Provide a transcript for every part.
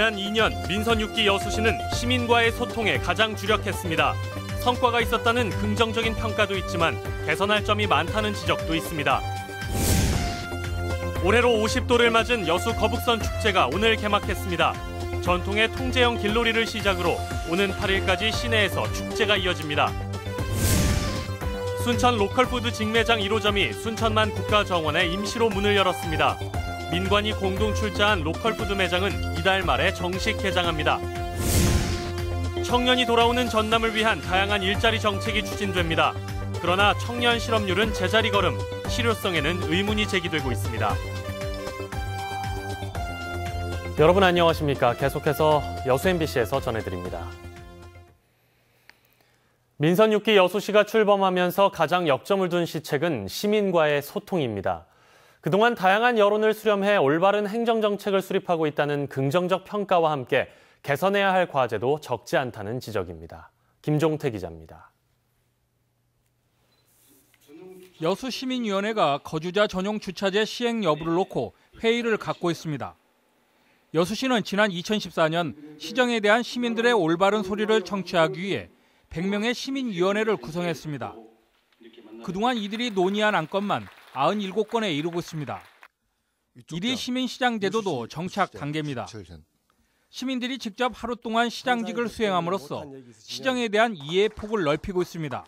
지난 2년 민선 6기 여수시는 시민과의 소통에 가장 주력했습니다. 성과가 있었다는 긍정적인 평가도 있지만 개선할 점이 많다는 지적도 있습니다. 올해로 50도를 맞은 여수 거북선 축제가 오늘 개막했습니다. 전통의 통제형 길놀이를 시작으로 오는 8일까지 시내에서 축제가 이어집니다. 순천 로컬푸드 직매장 1호점이 순천만 국가정원에 임시로 문을 열었습니다. 민관이 공동 출자한 로컬푸드 매장은 이달 말에 정식 개장합니다. 청년이 돌아오는 전남을 위한 다양한 일자리 정책이 추진됩니다. 그러나 청년 실업률은 제자리 걸음, 실효성에는 의문이 제기되고 있습니다. 여러분 안녕하십니까? 계속해서 여수 MBC에서 전해드립니다. 민선 6기 여수시가 출범하면서 가장 역점을 둔 시책은 시민과의 소통입니다. 그동안 다양한 여론을 수렴해 올바른 행정정책을 수립하고 있다는 긍정적 평가와 함께 개선해야 할 과제도 적지 않다는 지적입니다. 김종태 기자입니다. 여수시민위원회가 거주자 전용 주차제 시행 여부를 놓고 회의를 갖고 있습니다. 여수시는 지난 2014년 시정에 대한 시민들의 올바른 소리를 청취하기 위해 100명의 시민위원회를 구성했습니다. 그동안 이들이 논의한 안건만 97건에 이르고 있습니다. 1위 시민시장 제도도 정착 단계입니다. 시민들이 직접 하루 동안 시장직을 수행함으로써 시장에 대한 이해의 폭을 넓히고 있습니다.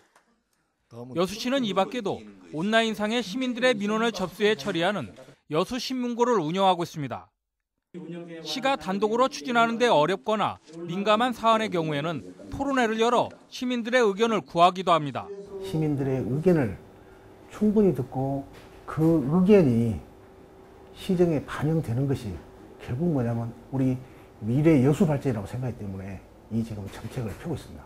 여수시는 이 밖에도 온라인상에 시민들의 민원을 접수해 처리하는 여수신문고를 운영하고 있습니다. 시가 단독으로 추진하는 데 어렵거나 민감한 사안의 경우에는 토론회를 열어 시민들의 의견을 구하기도 합니다. 시민들의 의견을 충분히 듣고 그 의견이 시정에 반영되는 것이 결국 뭐냐면 우리 미래 여수 발전이라고 생각하기 때문에 이 지금 정책을 펴고 있습니다.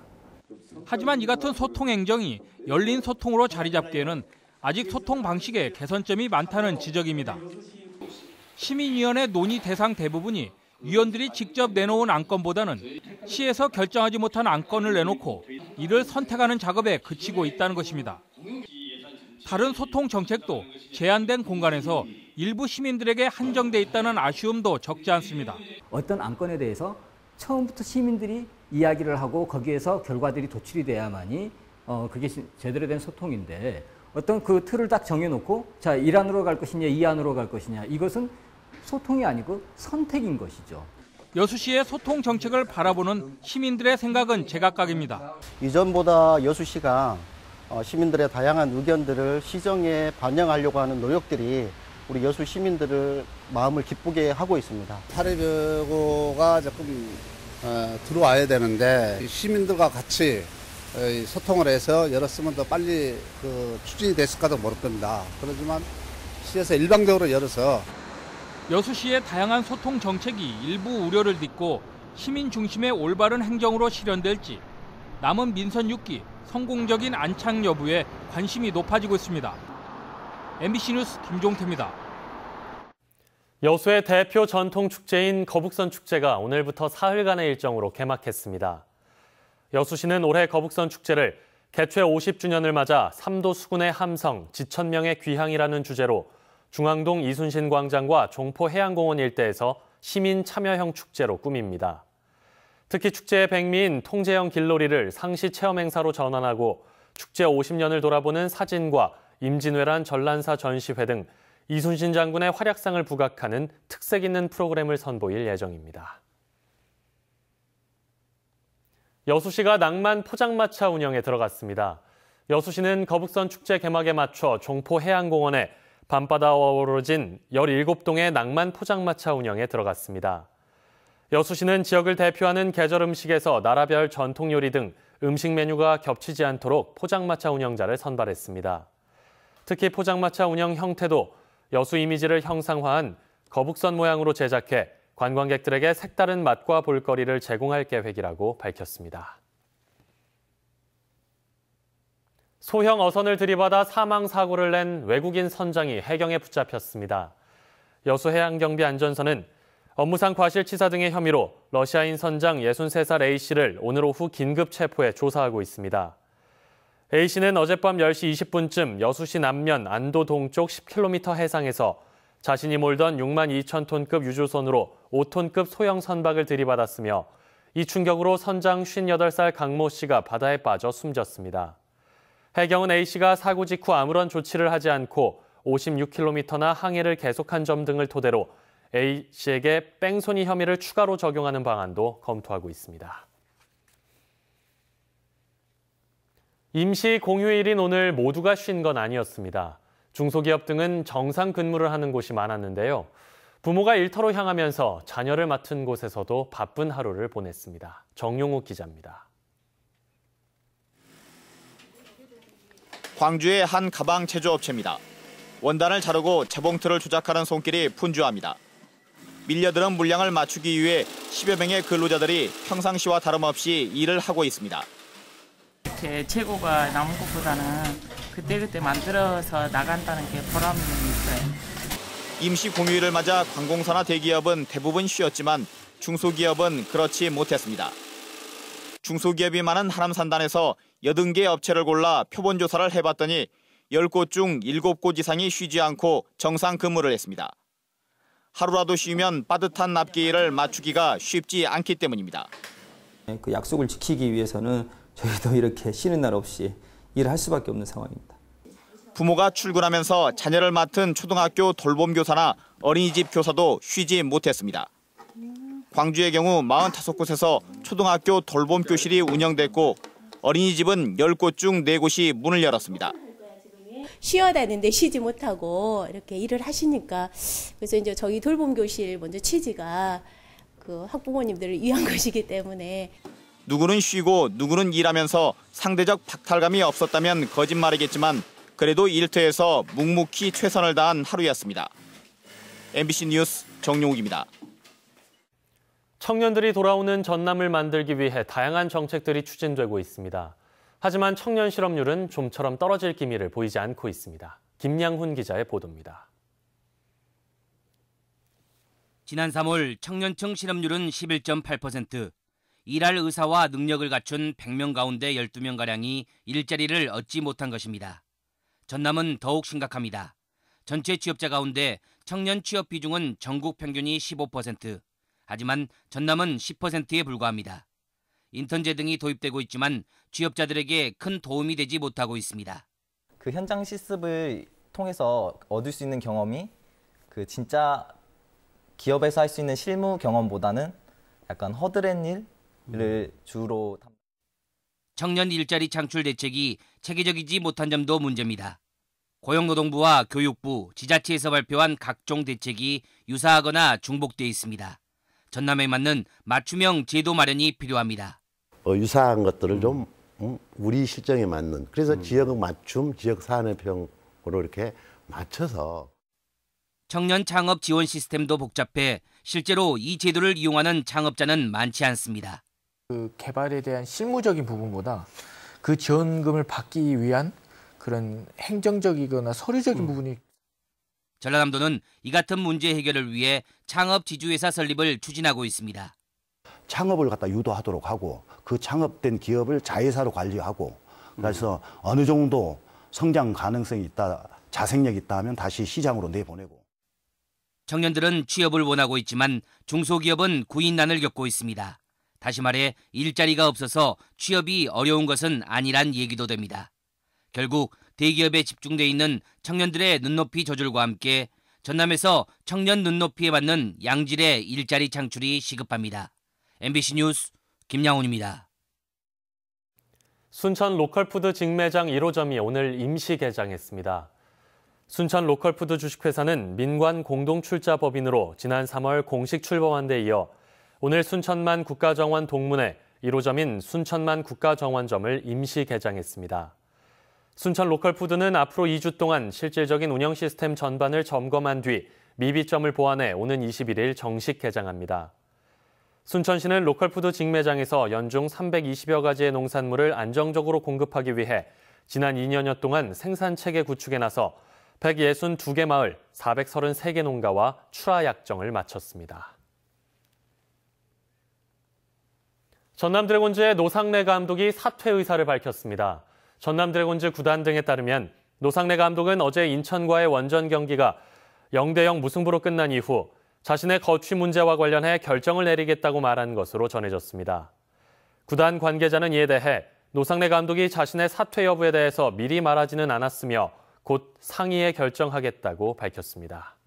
하지만 이 같은 소통 행정이 열린 소통으로 자리 잡기에는 아직 소통 방식에 개선점이 많다는 지적입니다. 시민위원회 논의 대상 대부분이 위원들이 직접 내놓은 안건보다는 시에서 결정하지 못한 안건을 내놓고 이를 선택하는 작업에 그치고 있다는 것입니다. 다른 소통 정책도 제한된 공간에서 일부 시민들에게 한정돼 있다는 아쉬움도 적지 않습니다. 어떤 안건에 대해서 처음부터 시민들이 이야기를 하고 거기에서 결과들이 도출이 돼야만이 어 그게 제대로 된 소통인데 어떤 그 틀을 딱 정해놓고 자 1안으로 갈 것이냐 이안으로갈 것이냐 이것은 소통이 아니고 선택인 것이죠. 여수시의 소통 정책을 바라보는 시민들의 생각은 제각각입니다. 이전보다 여수시가 어, 시민들의 다양한 의견들을 시정에 반영하려고 하는 노력들이 우리 여수 시민들을 마음을 기쁘게 하고 있습니다. 사례별고가 조금 어, 들어와야 되는데 시민들과 같이 어, 소통을 해서 열었으면 더 빨리 그 추진이 됐을까도 모릅니다. 그러지만 시에서 일방적으로 열어서 여수시의 다양한 소통 정책이 일부 우려를 딛고 시민 중심의 올바른 행정으로 실현될지 남은 민선 6기 성공적인 안착 여부에 관심이 높아지고 있습니다. MBC 뉴스 김종태입니다. 여수의 대표 전통 축제인 거북선 축제가 오늘부터 사흘간의 일정으로 개막했습니다. 여수시는 올해 거북선 축제를 개최 50주년을 맞아 삼도 수군의 함성, 지천명의 귀향이라는 주제로 중앙동 이순신 광장과 종포 해양공원 일대에서 시민 참여형 축제로 꾸밉니다. 특히 축제의 백미인 통제형 길놀이를 상시 체험 행사로 전환하고 축제 50년을 돌아보는 사진과 임진왜란 전란사 전시회 등 이순신 장군의 활약상을 부각하는 특색 있는 프로그램을 선보일 예정입니다. 여수시가 낭만 포장마차 운영에 들어갔습니다. 여수시는 거북선 축제 개막에 맞춰 종포 해양공원에 밤바다와 어우러진 17동의 낭만 포장마차 운영에 들어갔습니다. 여수시는 지역을 대표하는 계절 음식에서 나라별 전통 요리 등 음식 메뉴가 겹치지 않도록 포장마차 운영자를 선발했습니다. 특히 포장마차 운영 형태도 여수 이미지를 형상화한 거북선 모양으로 제작해 관광객들에게 색다른 맛과 볼거리를 제공할 계획이라고 밝혔습니다. 소형 어선을 들이받아 사망 사고를 낸 외국인 선장이 해경에 붙잡혔습니다. 여수해양경비안전선은 업무상 과실치사 등의 혐의로 러시아인 선장 63살 A씨를 오늘 오후 긴급 체포해 조사하고 있습니다. A씨는 어젯밤 10시 20분쯤 여수시 남면 안도 동쪽 10km 해상에서 자신이 몰던 6만 2천 톤급 유조선으로 5톤급 소형 선박을 들이받았으며 이 충격으로 선장 58살 강모 씨가 바다에 빠져 숨졌습니다. 해경은 A씨가 사고 직후 아무런 조치를 하지 않고 56km나 항해를 계속한 점 등을 토대로 A 씨에게 뺑소니 혐의를 추가로 적용하는 방안도 검토하고 있습니다. 임시 공휴일인 오늘 모두가 쉰 건 아니었습니다. 중소기업 등은 정상 근무를 하는 곳이 많았는데요. 부모가 일터로 향하면서 자녀를 맡은 곳에서도 바쁜 하루를 보냈습니다. 정용욱 기자입니다. 광주의 한 가방 제조업체입니다. 원단을 자르고 재봉틀을 조작하는 손길이 분주합니다. 밀려드는 물량을 맞추기 위해 10여 명의 근로자들이 평상시와 다름없이 일을 하고 있습니다. 제 최고가 남은 것보다는 그때그때 만들어서 나간다는 게 보람이 있어요. 임시 공휴일을 맞아 관공서나 대기업은 대부분 쉬었지만 중소기업은 그렇지 못했습니다. 중소기업이 많은 하남산단에서 80개 업체를 골라 표본조사를 해봤더니 10곳 중 7곳 이상이 쉬지 않고 정상 근무를 했습니다. 하루라도 쉬면 빠듯한 납기일을 맞추기가 쉽지 않기 때문입니다. 그 약속을 지키기 위해서는 저희도 이렇게 쉬는 날 없이 일할 수밖에 없는 상황입니다. 부모가 출근하면서 자녀를 맡은 초등학교 돌봄 교사나 어린이집 교사도 쉬지 못했습니다. 광주의 경우 45곳에서 초등학교 돌봄 교실이 운영됐고 어린이집은 10곳 중 4곳이 문을 열었습니다. 쉬어다는데 쉬지 못하고 이렇게 일을 하시니까 그래서 이제 저희 돌봄 교실 먼저 취지가 그 학부모님들을 위한 것이기 때문에 누구는 쉬고 누구는 일하면서 상대적 박탈감이 없었다면 거짓말이겠지만 그래도 일터에서 묵묵히 최선을 다한 하루였습니다. MBC 뉴스 정용욱입니다. 청년들이 돌아오는 전남을 만들기 위해 다양한 정책들이 추진되고 있습니다. 하지만 청년 실업률은 좀처럼 떨어질 기미를 보이지 않고 있습니다. 김양훈 기자의 보도입니다. 지난 3월 청년층 실업률은 11.8%, 일할 의사와 능력을 갖춘 100명 가운데 12명가량이 일자리를 얻지 못한 것입니다. 전남은 더욱 심각합니다. 전체 취업자 가운데 청년 취업 비중은 전국 평균이 15%, 하지만 전남은 10%에 불과합니다. 인턴제 등이 도입되고 있지만 취업자들에게 큰 도움이 되지 못하고 있습니다. 그 현장 실습을 통해서 얻을 수 있는 경험이 그 진짜 기업에서 할 수 있는 실무 경험보다는 약간 허드렛 일을 주로 청년 일자리 창출 대책이 체계적이지 못한 점도 문제입니다. 고용노동부와 교육부, 지자체에서 발표한 각종 대책이 유사하거나 중복돼 있습니다. 전남에 맞는 맞춤형 제도 마련이 필요합니다. 어, 유사한 것들을 좀 음, 우리 실정에 맞는 그래서 음. 지역 맞춤, 지역 사 산업형으로 이렇게 맞춰서 청년 창업 지원 시스템도 복잡해 실제로 이 제도를 이용하는 창업자는 많지 않습니다. 그 개발에 대한 실무적인 부분보다 그 지원금을 받기 위한 그런 행정적이거나 서류적인 음. 부분이 전라남도는 이 같은 문제 해결을 위해 창업 지주회사 설립을 추진하고 있습니다. 창업을 갖다 유도하도록 하고 그 창업된 기업을 자회사로 관리하고 그래서 음. 어느 정도 성장 가능성이 있다, 자생력이 있다 하면 다시 시장으로 내보내고. 청년들은 취업을 원하고 있지만 중소기업은 구인난을 겪고 있습니다. 다시 말해 일자리가 없어서 취업이 어려운 것은 아니란 얘기도 됩니다. 결국 대기업에 집중돼 있는 청년들의 눈높이 저절과 함께 전남에서 청년 눈높이에 맞는 양질의 일자리 창출이 시급합니다. MBC 뉴스 김양훈입니다. 순천 로컬푸드 직매장 1호점이 오늘 임시 개장했습니다. 순천 로컬푸드 주식회사는 민관 공동출자법인으로 지난 3월 공식 출범한 데 이어 오늘 순천만 국가정원 동문회 1호점인 순천만 국가정원점을 임시 개장했습니다. 순천 로컬푸드는 앞으로 2주 동안 실질적인 운영 시스템 전반을 점검한 뒤 미비점을 보완해 오는 21일 정식 개장합니다. 순천시는 로컬푸드 직매장에서 연중 320여 가지의 농산물을 안정적으로 공급하기 위해 지난 2년여 동안 생산체계 구축에 나서 162개 마을 433개 농가와 출하 약정을 마쳤습니다. 전남 드래곤즈의 노상래 감독이 사퇴 의사를 밝혔습니다. 전남 드래곤즈 구단 등에 따르면 노상래 감독은 어제 인천과의 원전 경기가 0대0 무승부로 끝난 이후 자신의 거취 문제와 관련해 결정을 내리겠다고 말한 것으로 전해졌습니다. 구단 관계자는 이에 대해 노상래 감독이 자신의 사퇴 여부에 대해서 미리 말하지는 않았으며 곧 상의해 결정하겠다고 밝혔습니다.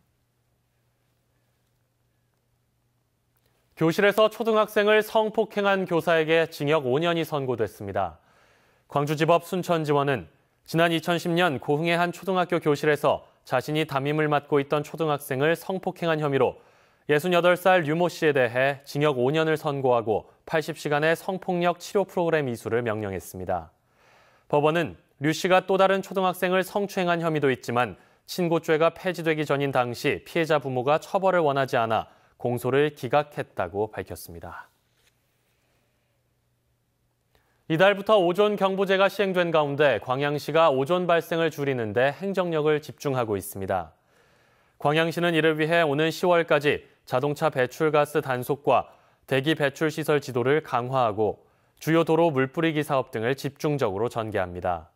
교실에서 초등학생을 성폭행한 교사에게 징역 5년이 선고됐습니다. 광주지법 순천지원은 지난 2010년 고흥의 한 초등학교 교실에서 자신이 담임을 맡고 있던 초등학생을 성폭행한 혐의로 68살 유모 씨에 대해 징역 5년을 선고하고 80시간의 성폭력 치료 프로그램 이수를 명령했습니다. 법원은 류 씨가 또 다른 초등학생을 성추행한 혐의도 있지만 신고죄가 폐지되기 전인 당시 피해자 부모가 처벌을 원하지 않아 공소를 기각했다고 밝혔습니다. 이달부터 오존 경보제가 시행된 가운데 광양시가 오존 발생을 줄이는데 행정력을 집중하고 있습니다. 광양시는 이를 위해 오는 10월까지 자동차 배출가스 단속과 대기 배출 시설 지도를 강화하고 주요 도로 물뿌리기 사업 등을 집중적으로 전개합니다.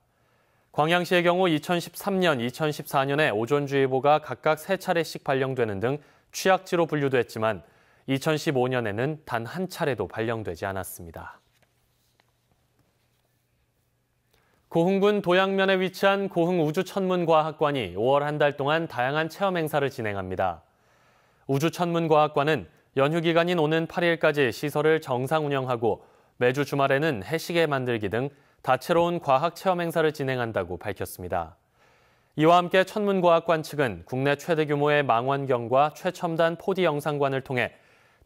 광양시의 경우 2013년, 2014년에 오존주의보가 각각 3차례씩 발령되는 등 취약지로 분류됐지만 2015년에는 단 한 차례도 발령되지 않았습니다. 고흥군 도양면에 위치한 고흥 우주천문과학관이 5월 한 달 동안 다양한 체험 행사를 진행합니다. 우주천문과학관은 연휴 기간인 오는 8일까지 시설을 정상 운영하고 매주 주말에는 해시계 만들기 등 다채로운 과학 체험 행사를 진행한다고 밝혔습니다. 이와 함께 천문과학관 측은 국내 최대 규모의 망원경과 최첨단 4D 영상관을 통해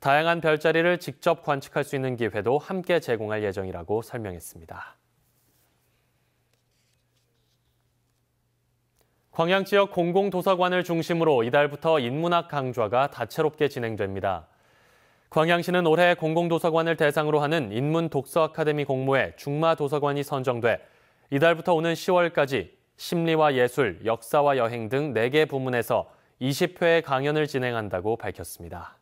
다양한 별자리를 직접 관측할 수 있는 기회도 함께 제공할 예정이라고 설명했습니다. 광양 지역 공공도서관을 중심으로 이달부터 인문학 강좌가 다채롭게 진행됩니다. 광양시는 올해 공공도서관을 대상으로 하는 인문 독서 아카데미 공모에 중마도서관이 선정돼 이달부터 오는 10월까지 심리와 예술, 역사와 여행 등 4개 부문에서 20회 강연을 진행한다고 밝혔습니다.